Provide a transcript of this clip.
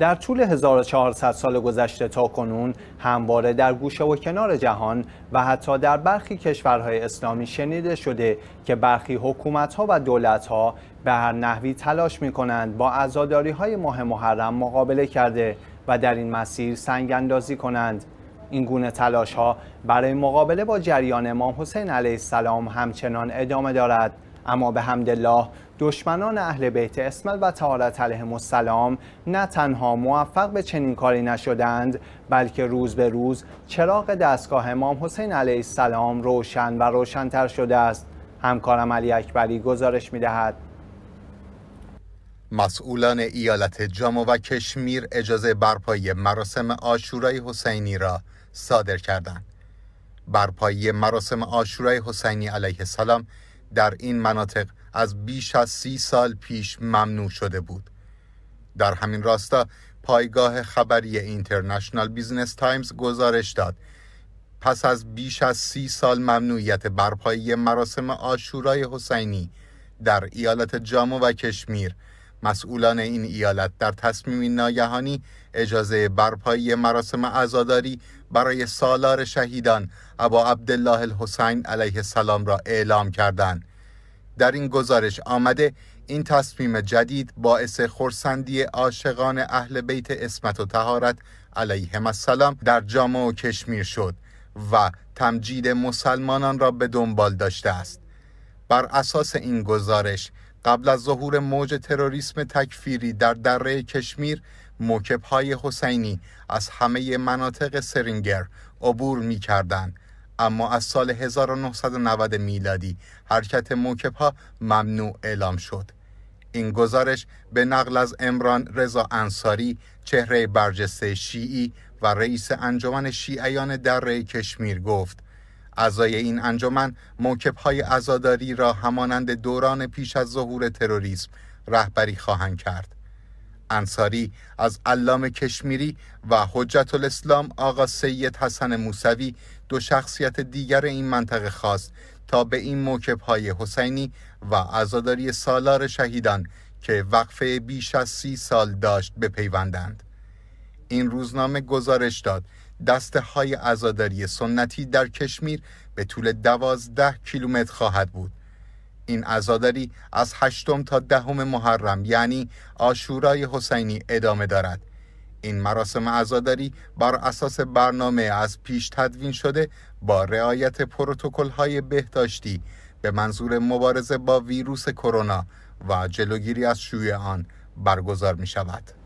در طول 1400 سال گذشته تا کنون همواره در گوشه و کنار جهان و حتی در برخی کشورهای اسلامی شنیده شده که برخی ها و ها به هر نحوی تلاش می کنند با عزاداری‌های های ماه محرم مقابله کرده و در این مسیر سنگ اندازی کنند. این گونه تلاش ها برای مقابله با جریان امام حسین علیه السلام همچنان ادامه دارد. اما به حمد الله دشمنان اهل بیت اسمل و تعالت علیهم السلام نه تنها موفق به چنین کاری نشدند بلکه روز به روز چراغ دستگاه امام حسین علیه السلام روشن و روشنتر شده است همکارم علی اکبری گزارش دهد مسئولان ایالت جامو و کشمیر اجازه برپایی مراسم آشورای حسینی را صادر کردند. برپایی مراسم آشورای حسینی علیه السلام در این مناطق از بیش از سی سال پیش ممنوع شده بود در همین راستا پایگاه خبری اینترنشنال بیزنس تایمز گزارش داد پس از بیش از سی سال ممنوعیت برپایی مراسم آشورای حسینی در ایالت جامو و کشمیر مسئولان این ایالت در تصمیم ناگهانی اجازه برپایی مراسم عزاداری برای سالار شهیدان ابا عبدالله الحسین علیه السلام را اعلام کردند. در این گزارش آمده این تصمیم جدید باعث خورسندی عاشقان اهل بیت اسمت و تهارت علیهم السلام در جامع و کشمیر شد و تمجید مسلمانان را به دنبال داشته است بر اساس این گزارش قبل از ظهور موج تروریسم تکفیری در دره کشمیر موکب های حسینی از همه مناطق سرینگر عبور می کردن. اما از سال 1990 میلادی حرکت موکب ها ممنوع اعلام شد. این گزارش به نقل از امران رضا انصاری چهره برجسته شیعی و رئیس انجمن شیعیان دره کشمیر گفت اعضای این انجمن های ازاداری را همانند دوران پیش از ظهور تروریسم رهبری خواهند کرد انصاری از علامه کشمیری و حجت الاسلام آقا سید حسن موسوی دو شخصیت دیگر این منطقه خواست تا به این های حسینی و ازاداری سالار شهیدان که وقفه بیش از سی سال داشت بپیوندند این روزنامه گزارش داد دسته های ازاداری سنتی در کشمیر به طول دوازده کیلومتر خواهد بود این ازاداری از هشتم تا دهم محرم یعنی آشورای حسینی ادامه دارد این مراسم ازاداری بر اساس برنامه از پیش تدوین شده با رعایت پروتکل های بهداشتی به منظور مبارزه با ویروس کرونا و جلوگیری از شیوع آن برگزار می شود.